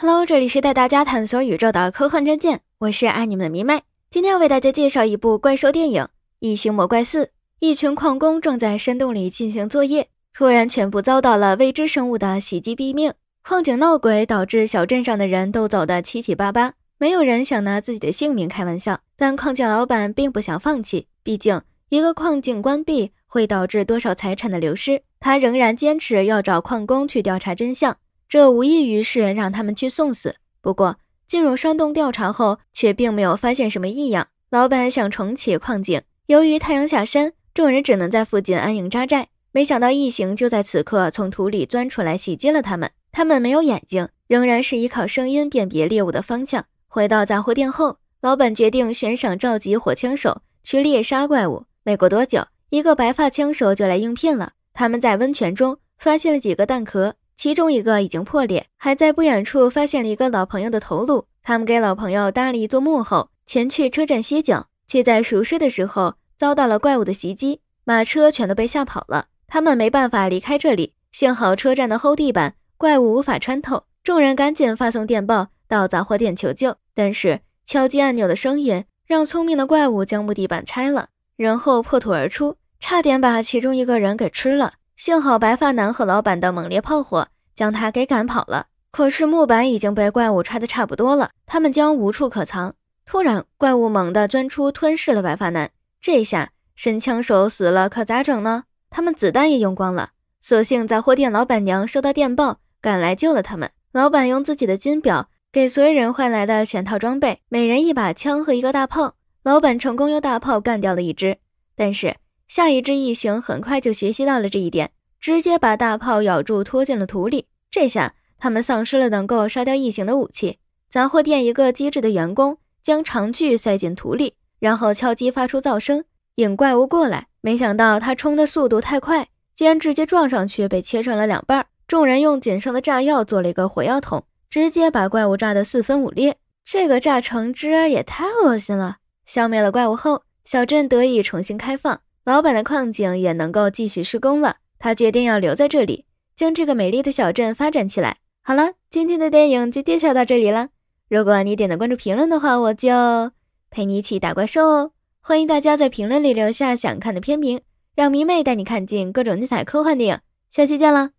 Hello，这里是带大家探索宇宙的科幻战舰，我是爱你们的迷妹。今天要为大家介绍一部怪兽电影《异形魔怪四》。一群矿工正在山洞里进行作业，突然全部遭到了未知生物的袭击毙命。矿井闹鬼，导致小镇上的人都走得七七八八，没有人想拿自己的性命开玩笑。但矿井老板并不想放弃，毕竟一个矿井关闭会导致多少财产的流失，他仍然坚持要找矿工去调查真相。这无异于是让他们去送死。不过进入山洞调查后，却并没有发现什么异样。老板想重启矿井，由于太阳下山，众人只能在附近安营扎寨。没想到异形就在此刻从土里钻出来袭击了他们。他们没有眼睛，仍然是依靠声音辨别猎物的方向。回到杂货店后，老板决定悬赏召集火枪手去猎杀怪物。没过多久，一个白发枪手就来应聘了。他们在温泉中发现了几个弹壳。其中一个已经破裂，还在不远处发现了一个老朋友的头颅。他们给老朋友搭了一座墓后，前去车站歇脚，却在熟睡的时候遭到了怪物的袭击，马车全都被吓跑了。他们没办法离开这里，幸好车站的厚地板怪物无法穿透。众人赶紧发送电报到杂货店求救，但是敲击按钮的声音让聪明的怪物将木地板拆了，然后破土而出，差点把其中一个人给吃了。幸好白发男和老板的猛烈炮火将他给赶跑了。可是木板已经被怪物拆得差不多了，他们将无处可藏。突然，怪物猛地钻出，吞噬了白发男。这下神枪手死了，可咋整呢？他们子弹也用光了，索性杂货店老板娘收到电报，赶来救了他们。老板用自己的金表给所有人换来的全套装备，每人一把枪和一个大炮。老板成功用大炮干掉了一只，但是。下一只异形很快就学习到了这一点，直接把大炮咬住拖进了土里。这下他们丧失了能够杀掉异形的武器。杂货店一个机智的员工将长锯塞进土里，然后敲击发出噪声，引怪物过来。没想到他冲的速度太快，竟然直接撞上去，被切成了两半。众人用仅剩的炸药做了一个火药桶，直接把怪物炸得四分五裂。这个炸成汁也太恶心了！消灭了怪物后，小镇得以重新开放。老板的矿井也能够继续施工了，他决定要留在这里，将这个美丽的小镇发展起来。好了，今天的电影就介绍到这里了。如果你点的关注评论的话，我就陪你一起打怪兽哦。欢迎大家在评论里留下想看的片名，让迷妹带你看尽各种精彩科幻电影。下期见了。